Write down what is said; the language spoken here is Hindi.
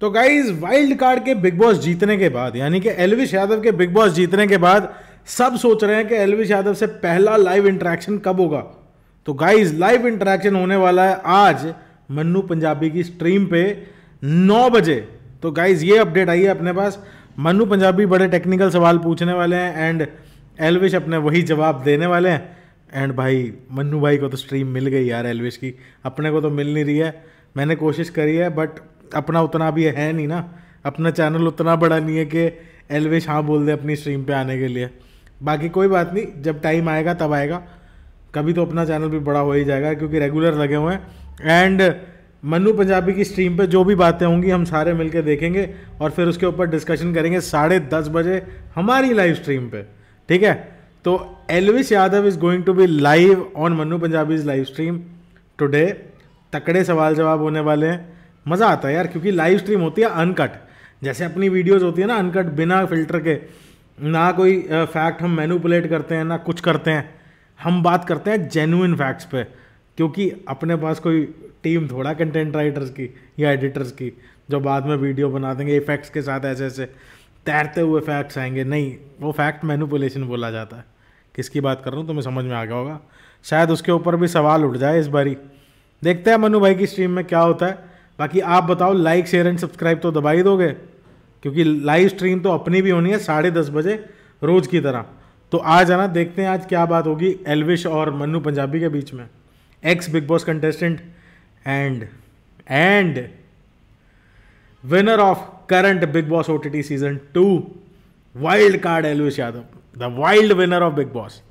तो गाइज वाइल्ड कार्ड के बिग बॉस जीतने के बाद यानी कि एलविश यादव के बिग बॉस जीतने के बाद सब सोच रहे हैं कि एलविश यादव से पहला लाइव इंटरेक्शन कब होगा तो गाइज लाइव इंटरेक्शन होने वाला है आज मन्नू पंजाबी की स्ट्रीम पे नौ बजे तो गाइज ये अपडेट आई है अपने पास मन्नू पंजाबी बड़े टेक्निकल सवाल पूछने वाले हैं एंड एलविश अपने वही जवाब देने वाले हैं एंड भाई मन्नू भाई को तो स्ट्रीम मिल गई यार एलविश की अपने को तो मिल नहीं रही है मैंने कोशिश करी है बट अपना उतना भी है नहीं ना अपना चैनल उतना बड़ा नहीं है कि एलवेश हाँ बोल दे अपनी स्ट्रीम पे आने के लिए बाकी कोई बात नहीं जब टाइम आएगा तब आएगा कभी तो अपना चैनल भी बड़ा हो ही जाएगा क्योंकि रेगुलर लगे हुए हैं एंड मनु पंजाबी की स्ट्रीम पे जो भी बातें होंगी हम सारे मिलके देखेंगे और फिर उसके ऊपर डिस्कशन करेंगे साढ़े दस बजे हमारी लाइव स्ट्रीम पे ठीक है तो Elvish Yadav is going to be live on Manu is live stream today तकड़े सवाल जवाब होने वाले हैं मज़ा आता है यार क्योंकि लाइव स्ट्रीम होती है अनकट जैसे अपनी वीडियोज़ होती है ना अनकट बिना फिल्टर के ना कोई फैक्ट हम मैनुपुलेट करते हैं ना कुछ करते हैं हम बात करते हैं जेन्यून फैक्ट्स पे क्योंकि अपने पास कोई टीम थोड़ा कंटेंट राइटर्स की या एडिटर्स की जो बाद में वीडियो बना देंगे इफेक्ट्स के साथ ऐसे ऐसे तैरते हुए फैक्ट्स आएंगे नहीं वो फैक्ट मैनुपुलेशन बोला जाता है किसकी बात कर रहा हूँ तुम्हें समझ में आ गया होगा शायद उसके ऊपर भी सवाल उठ जाए इस बारी देखते हैं मनु भाई की स्ट्रीम में क्या होता है बाकी आप बताओ लाइक शेयर एंड सब्सक्राइब तो दबा ही दोगे क्योंकि लाइव स्ट्रीम तो अपनी भी होनी है साढ़े दस बजे रोज़ की तरह तो आ जाना देखते हैं आज क्या बात होगी एलविश और मन्नू पंजाबी के बीच में ex Bigg Boss contestant and and winner of current Bigg Boss O T T season two wild card Elvish Yadav the wild winner of Bigg boss